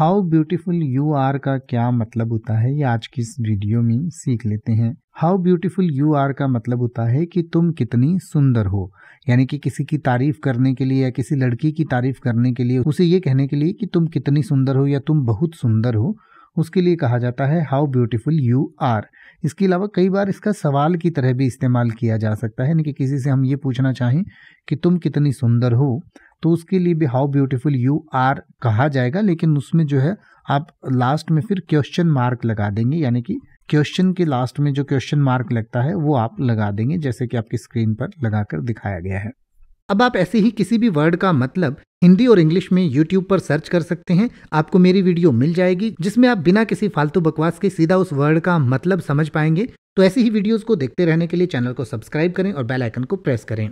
how beautiful you are का क्या मतलब होता है ये आज की इस वीडियो में सीख लेते हैं हाउ ब्यूटीफुल यू आर का मतलब होता है कि तुम कितनी सुंदर हो यानी कि किसी की तारीफ करने के लिए या किसी लड़की की तारीफ करने के लिए उसे ये कहने के लिए कि तुम कितनी सुंदर हो या तुम बहुत सुंदर हो उसके लिए कहा जाता है हाउ ब्यूटिफुल यू आर इसके अलावा कई बार इसका सवाल की तरह भी इस्तेमाल किया जा सकता है यानी कि किसी से हम ये पूछना चाहें कि तुम कितनी सुंदर हो तो उसके लिए भी हाउ ब्यूटिफुल यू आर कहा जाएगा लेकिन उसमें जो है आप लास्ट में फिर क्वेश्चन मार्क लगा देंगे यानी कि क्वेश्चन के लास्ट में जो क्वेश्चन मार्क लगता है वो आप लगा देंगे जैसे कि आपकी स्क्रीन पर लगाकर दिखाया गया है अब आप ऐसे ही किसी भी वर्ड का मतलब हिंदी और इंग्लिश में यूट्यूब पर सर्च कर सकते हैं आपको मेरी वीडियो मिल जाएगी जिसमें आप बिना किसी फालतू बकवास के सीधा उस वर्ड का मतलब समझ पाएंगे तो ऐसी ही वीडियोस को देखते रहने के लिए चैनल को सब्सक्राइब करें और बेल आइकन को प्रेस करें